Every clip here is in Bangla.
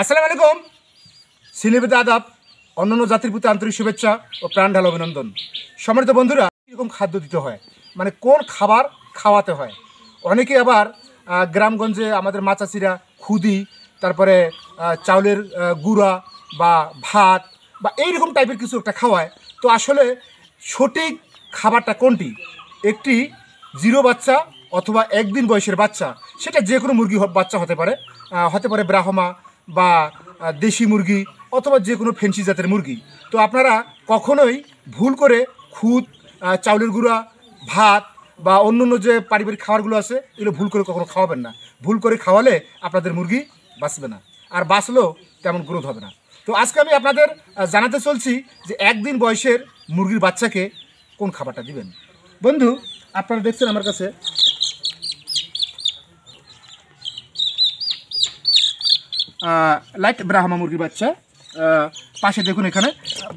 আসসালামু আলাইকুম সিলেবেদ আদাব অন্যান্য জাতির প্রতি আন্তরিক শুভেচ্ছা ও প্রাণ ঢাল অভিনন্দন সম্মানিত বন্ধুরা কীরকম খাদ্য দিতে হয় মানে কোন খাবার খাওয়াতে হয় অনেকে আবার গ্রামগঞ্জে আমাদের মাচাচিরা খুদি তারপরে চাউলের গুড়া বা ভাত বা এইরকম টাইপের কিছু একটা খাওয়ায় তো আসলে সঠিক খাবারটা কোনটি একটি জিরো বাচ্চা অথবা একদিন বয়সের বাচ্চা সেটা যে কোনো মুরগি বাচ্চা হতে পারে হতে পারে ব্রাহ্মা বা দেশি মুরগি অথবা যে কোনো ফেন্সি জাতের মুরগি তো আপনারা কখনোই ভুল করে খুদ চাউলের গুঁড়া ভাত বা অন্য অন্য যে পারিবারিক খাবারগুলো আছে এগুলো ভুল করে কখনো খাওয়াবেন না ভুল করে খাওয়ালে আপনাদের মুরগি বাঁচবে না আর বাঁচলেও তেমন গ্রোথ হবে না তো আজকে আমি আপনাদের জানাতে চলছি যে একদিন বয়সের মুরগির বাচ্চাকে কোন খাবারটা দিবেন বন্ধু আপনারা দেখছেন আমার কাছে লাইট ব্রাহ্মা মুরগির বাচ্চা পাশে দেখুন এখানে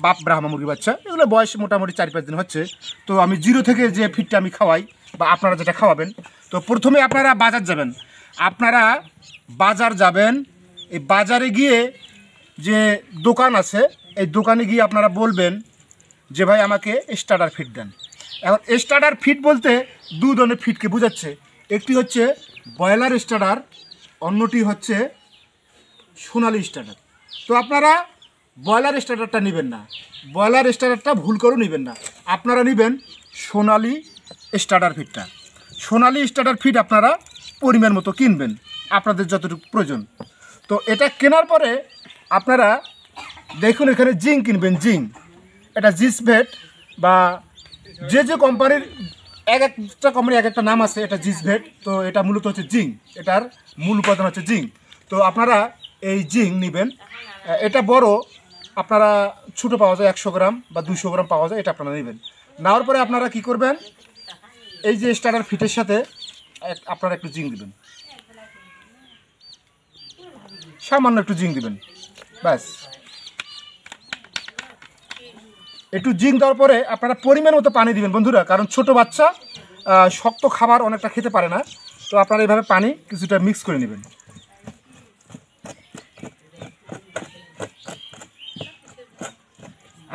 বাপ ব্রাহ্মা মুরগির বাচ্চা এগুলো বয়স মোটামুটি চার পাঁচ দিন হচ্ছে তো আমি জিরো থেকে যে ফিডটা আমি খাওয়াই বা আপনারা যেটা খাওয়াবেন তো প্রথমে আপনারা বাজার যাবেন আপনারা বাজার যাবেন এই বাজারে গিয়ে যে দোকান আছে এই দোকানে গিয়ে আপনারা বলবেন যে ভাই আমাকে স্টার্টার ফিড দেন এখন স্টার্টার ফিড বলতে দু ধরনের ফিডকে বোঝাচ্ছে একটি হচ্ছে ব্রয়লার স্টার্টার অন্যটি হচ্ছে সোনালি স্টার্টার তো আপনারা ব্রয়লার স্টার্টারটা নেবেন না ব্রয়লার স্টার্টারটা ভুল করেও নেবেন না আপনারা নেবেন সোনালি স্টার্টার ফিডটা সোনালি স্টার্টার ফিড আপনারা পরিমাণ মতো কিনবেন আপনাদের যতটুকু প্রয়োজন তো এটা কেনার পরে আপনারা দেখুন এখানে জিং কিনবেন জিং এটা জিসভেট বা যে যে কোম্পানির এক একটা কোম্পানির এক একটা নাম আছে এটা জিসভেট তো এটা মূলত হচ্ছে জিং এটার মূল উপাদান হচ্ছে জিং তো আপনারা এই জিং নেবেন এটা বড় আপনারা ছোটো পাওয়া যায় একশো গ্রাম বা দুশো গ্রাম পাওয়া যায় এটা আপনারা নেবেন নেওয়ার পরে আপনারা কি করবেন এই যে স্টার্টার ফিটের সাথে আপনারা একটু জিং দেবেন সামান্য একটু জিং দেবেন ব্যাস একটু জিং দেওয়ার পরে আপনারা পরিমাণ মতো পানি দিবেন বন্ধুরা কারণ ছোট বাচ্চা শক্ত খাবার অনেকটা খেতে পারে না তো আপনারা এইভাবে পানি কিছুটা মিক্স করে নেবেন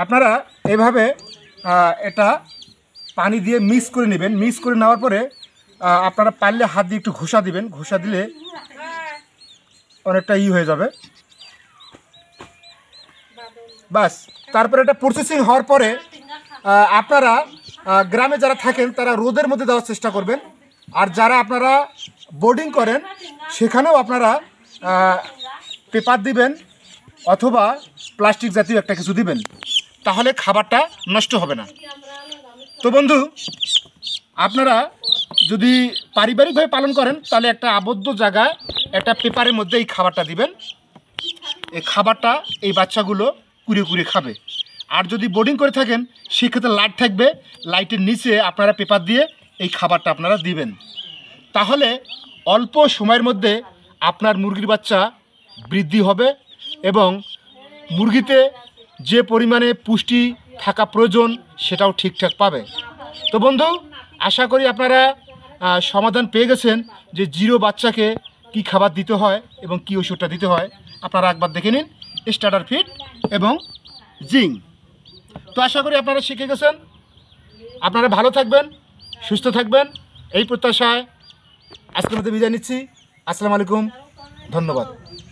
আপনারা এভাবে এটা পানি দিয়ে মিক্স করে নেবেন মিক্স করে নেওয়ার পরে আপনারা পারলে হাত দিয়ে একটু ঘষা দিবেন ঘষা দিলে অনেকটা ই হয়ে যাবে বাস তারপরে এটা প্রসেসিং হওয়ার পরে আপনারা গ্রামে যারা থাকেন তারা রোদের মধ্যে দেওয়ার চেষ্টা করবেন আর যারা আপনারা বোর্ডিং করেন সেখানেও আপনারা পেপার দিবেন অথবা প্লাস্টিক জাতীয় একটা কিছু দিবেন তাহলে খাবারটা নষ্ট হবে না তো বন্ধু আপনারা যদি পারিবারিকভাবে পালন করেন তাহলে একটা আবদ্ধ জায়গায় একটা পেপারের মধ্যে এই খাবারটা দিবেন এই খাবারটা এই বাচ্চাগুলো কুড়ে কুড়ে খাবে আর যদি বোর্ডিং করে থাকেন সেক্ষেত্রে লাইট থাকবে লাইটের নিচে আপনারা পেপার দিয়ে এই খাবারটা আপনারা দিবেন তাহলে অল্প সময়ের মধ্যে আপনার মুরগির বাচ্চা বৃদ্ধি হবে এবং মুরগিতে যে পরিমাণে পুষ্টি থাকা প্রয়োজন সেটাও ঠিকঠাক পাবে তো বন্ধু আশা করি আপনারা সমাধান পেয়ে গেছেন যে জিরো বাচ্চাকে কি খাবার দিতে হয় এবং কি ওষুধটা দিতে হয় আপনারা একবার দেখে নিন স্টার্টার ফিট এবং জিং তো আশা করি আপনারা শিখে গেছেন আপনারা ভালো থাকবেন সুস্থ থাকবেন এই প্রত্যাশায় আজকের মধ্যে বিদায় নিচ্ছি আসসালামু আলাইকুম ধন্যবাদ